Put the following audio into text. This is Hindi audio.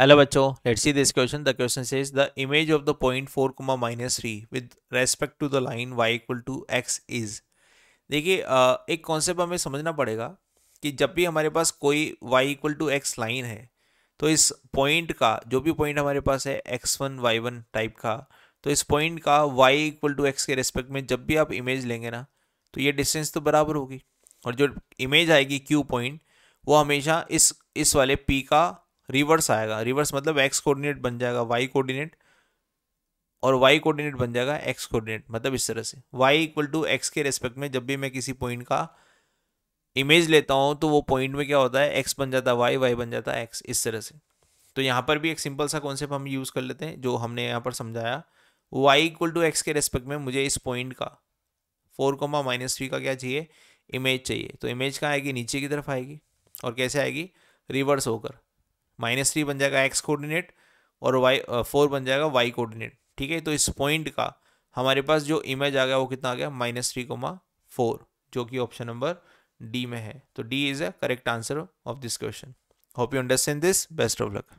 हेलो बच्चों let's see this question the question says the image of the point four comma minus three with respect to the line y equal to x is देखिए एक कॉन्सेप्ट हमें समझना पड़ेगा कि जब भी हमारे पास कोई y equal to x line है तो इस पॉइंट का जो भी पॉइंट हमारे पास है x one y one type का तो इस पॉइंट का वाई इक्वल टू एक्स के रेस्पेक्ट में जब भी आप इमेज लेंगे ना तो ये डिस्टेंस तो बराबर होगी और जो इमेज आएगी क्यू पॉइंट वो हमेशा इस इस वाले पी का रिवर्स आएगा रिवर्स मतलब एक्स कोऑर्डिनेट बन जाएगा वाई कोऑर्डिनेट और वाई कोऑर्डिनेट बन जाएगा एक्स कोऑर्डिनेट मतलब इस तरह से वाई इक्वल टू एक्स के रेस्पेक्ट में जब भी मैं किसी पॉइंट का इमेज लेता हूँ तो वो पॉइंट में क्या होता है एक्स बन जाता है वाई वाई बन जाता है एक्स इस तरह से तो यहाँ पर भी एक सिंपल सा कॉन्सेप्ट हम यूज़ कर लेते हैं जो हमने यहाँ पर समझाया वाई इक्वल टू एक्स के रेस्पेक्ट में मुझे इस पॉइंट का फोर कोमा माइनस थ्री का क्या चाहिए इमेज चाहिए तो इमेज कहाँ आएगी नीचे की तरफ आएगी और कैसे आएगी रिवर्स होकर माइनस थ्री बन जाएगा एक्स कोऑर्डिनेट और वाई फोर बन जाएगा वाई कोऑर्डिनेट ठीक है तो इस पॉइंट का हमारे पास जो इमेज आ गया वो कितना आ गया माइनस थ्री कोमा फोर जो कि ऑप्शन नंबर डी में है तो D is a correct answer of this question hope you understand this best of luck